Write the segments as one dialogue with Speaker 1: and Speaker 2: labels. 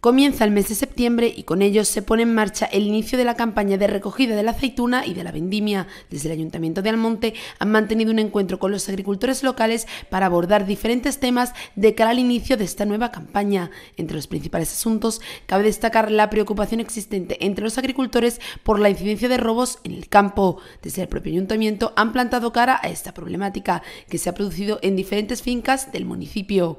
Speaker 1: Comienza el mes de septiembre y con ello se pone en marcha el inicio de la campaña de recogida de la aceituna y de la vendimia. Desde el Ayuntamiento de Almonte han mantenido un encuentro con los agricultores locales para abordar diferentes temas de cara al inicio de esta nueva campaña. Entre los principales asuntos cabe destacar la preocupación existente entre los agricultores por la incidencia de robos en el campo. Desde el propio Ayuntamiento han plantado cara a esta problemática que se ha producido en diferentes fincas del municipio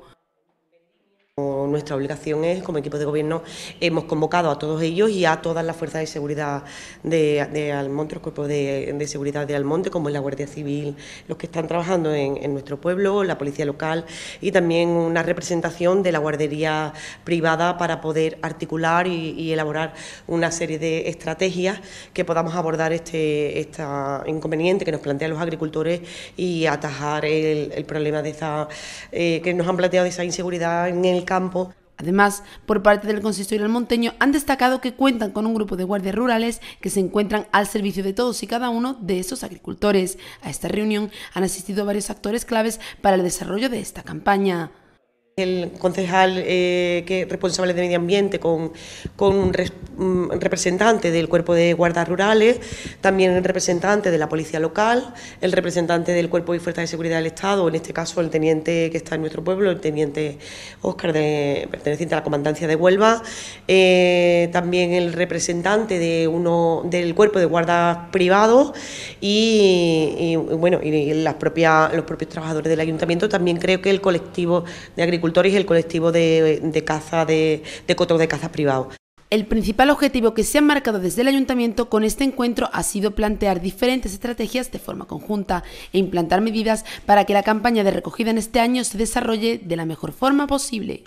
Speaker 2: nuestra obligación es, como equipo de gobierno, hemos convocado a todos ellos y a todas las fuerzas de seguridad de, Almonte, los cuerpos de, seguridad de Almonte, como es la Guardia Civil, los que están trabajando en, nuestro pueblo, la policía local y también una representación de la guardería privada para poder articular y, elaborar una serie de estrategias que podamos abordar este, inconveniente que nos plantean los agricultores y
Speaker 1: atajar el, problema de esa, eh, que nos han planteado de esa inseguridad en el campo Además, por parte del Consistorio del monteño han destacado que cuentan con un grupo de guardias rurales que se encuentran al servicio de todos y cada uno de esos agricultores. A esta reunión han asistido varios actores claves para el desarrollo de esta campaña
Speaker 2: el concejal eh, que responsable de medio ambiente con, con un, mm, representante del cuerpo de guardas rurales, también el representante de la policía local, el representante del cuerpo y fuerzas de seguridad del Estado, en este caso el teniente que está en nuestro pueblo, el teniente Óscar, perteneciente a la comandancia de Huelva, eh, también el representante de uno del cuerpo de guardas privados y, bueno y las propias, los propios trabajadores del ayuntamiento, también creo que el colectivo de agricultores el colectivo de, caza de caza privado.
Speaker 1: El principal objetivo que se ha marcado desde el ayuntamiento con este encuentro ha sido plantear diferentes estrategias de forma conjunta e implantar medidas para que la campaña de recogida en este año se desarrolle de la mejor forma posible.